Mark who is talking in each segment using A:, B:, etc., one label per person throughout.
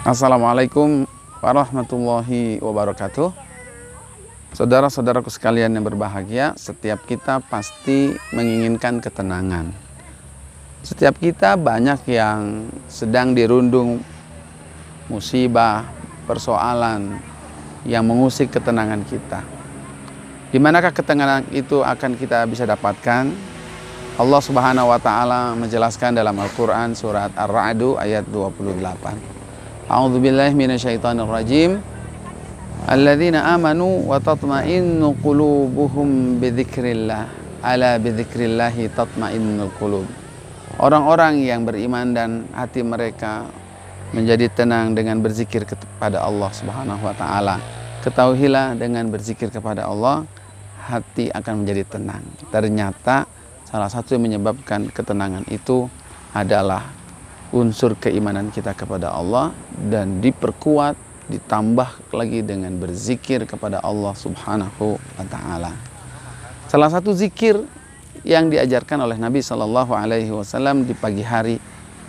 A: Assalamualaikum warahmatullahi wabarakatuh. Saudara-saudaraku sekalian yang berbahagia, setiap kita pasti menginginkan ketenangan. Setiap kita banyak yang sedang dirundung musibah, persoalan yang mengusik ketenangan kita. Dimanakah ketenangan itu akan kita bisa dapatkan? Allah Subhanahu wa taala menjelaskan dalam Al-Qur'an surat ar radu ayat 28. A'udzubillahi minasyaitonirrajim. Alladzina amanu wa tatma'innu qulubuhum bidzikrillah. Ala bidzikrillah tatma'innul qulub. Orang-orang yang beriman dan hati mereka menjadi tenang dengan berzikir kepada Allah Subhanahu wa taala. Ketahuilah dengan berzikir kepada Allah hati akan menjadi tenang. Ternyata salah satu yang menyebabkan ketenangan itu adalah unsur keimanan kita kepada Allah dan diperkuat ditambah lagi dengan berzikir kepada Allah Subhanahu wa taala. Salah satu zikir yang diajarkan oleh Nabi Shallallahu alaihi wasallam di pagi hari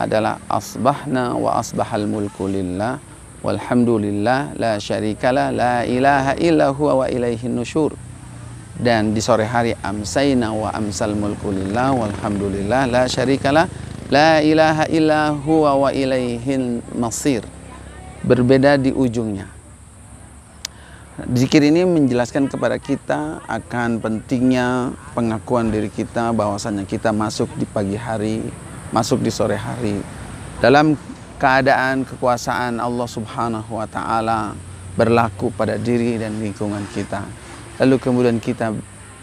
A: adalah asbahna wa asbahal mulku lillah walhamdulillah la syarikalah la ilaha illa huwa wa ilaihin nusyur dan di sore hari amsayna wa amsal mulku lillah walhamdulillah la syarikalah la ilaha illa huwa wa ilaihin masir berbeda di ujungnya Zikir ini menjelaskan kepada kita akan pentingnya pengakuan diri kita bahwasanya kita masuk di pagi hari, masuk di sore hari dalam keadaan kekuasaan Allah Subhanahu wa taala berlaku pada diri dan lingkungan kita lalu kemudian kita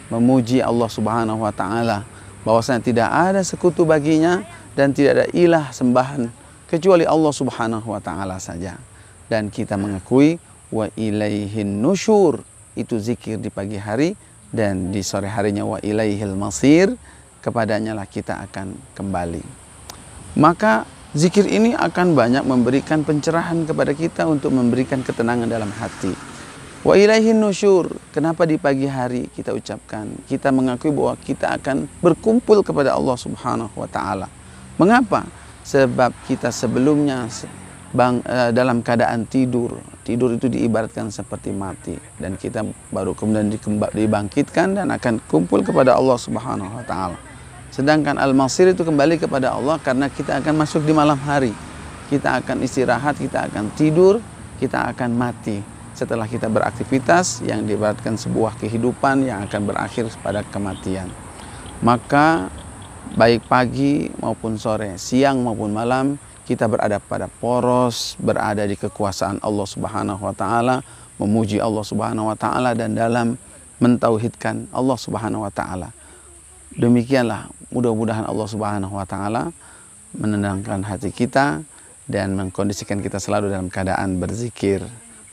A: memuji Allah Subhanahu wa taala bahwasanya tidak ada sekutu baginya dan tidak ada ilah sembahan kecuali Allah Subhanahu wa taala saja dan kita mengakui wa ilaihin nusyur itu zikir di pagi hari dan di sore harinya wa ilaihil masir kepadanya lah kita akan kembali maka zikir ini akan banyak memberikan pencerahan kepada kita untuk memberikan ketenangan dalam hati Wa ilaihi nusyur. Kenapa di pagi hari kita ucapkan? Kita mengakui bahwa kita akan berkumpul kepada Allah Subhanahu wa taala. Mengapa? Sebab kita sebelumnya bang, eh, dalam keadaan tidur. Tidur itu diibaratkan seperti mati dan kita baru kemudian dibangkitkan dan akan kumpul kepada Allah Subhanahu wa taala. Sedangkan al-masir itu kembali kepada Allah karena kita akan masuk di malam hari. Kita akan istirahat, kita akan tidur, kita akan mati setelah kita beraktivitas yang diibaratkan sebuah kehidupan yang akan berakhir pada kematian. Maka baik pagi maupun sore, siang maupun malam kita berada pada poros, berada di kekuasaan Allah Subhanahu wa taala, memuji Allah Subhanahu wa taala dan dalam mentauhidkan Allah Subhanahu wa taala. Demikianlah mudah-mudahan Allah Subhanahu wa taala menenangkan hati kita dan mengkondisikan kita selalu dalam keadaan berzikir.